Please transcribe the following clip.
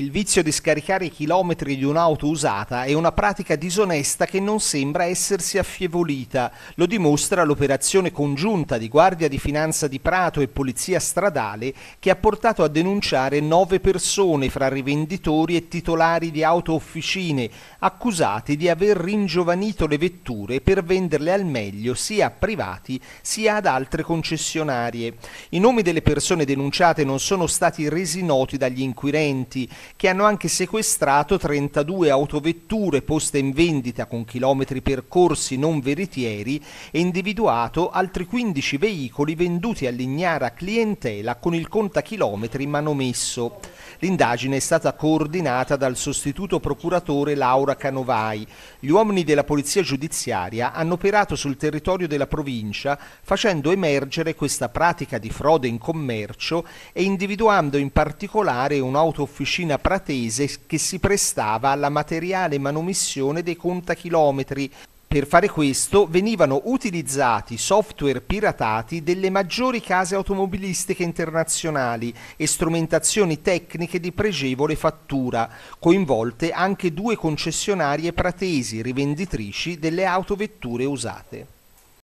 Il vizio di scaricare i chilometri di un'auto usata è una pratica disonesta che non sembra essersi affievolita. Lo dimostra l'operazione congiunta di Guardia di Finanza di Prato e Polizia Stradale che ha portato a denunciare nove persone fra rivenditori e titolari di auto-officine accusati di aver ringiovanito le vetture per venderle al meglio sia a privati sia ad altre concessionarie. I nomi delle persone denunciate non sono stati resi noti dagli inquirenti che hanno anche sequestrato 32 autovetture poste in vendita con chilometri percorsi non veritieri e individuato altri 15 veicoli venduti all'ignara clientela con il contachilometri manomesso. L'indagine è stata coordinata dal sostituto procuratore Laura Canovai. Gli uomini della polizia giudiziaria hanno operato sul territorio della provincia facendo emergere questa pratica di frode in commercio e individuando in particolare unauto un'autoofficina pratese che si prestava alla materiale manomissione dei contachilometri. Per fare questo venivano utilizzati software piratati delle maggiori case automobilistiche internazionali e strumentazioni tecniche di pregevole fattura, coinvolte anche due concessionarie pratesi rivenditrici delle autovetture usate.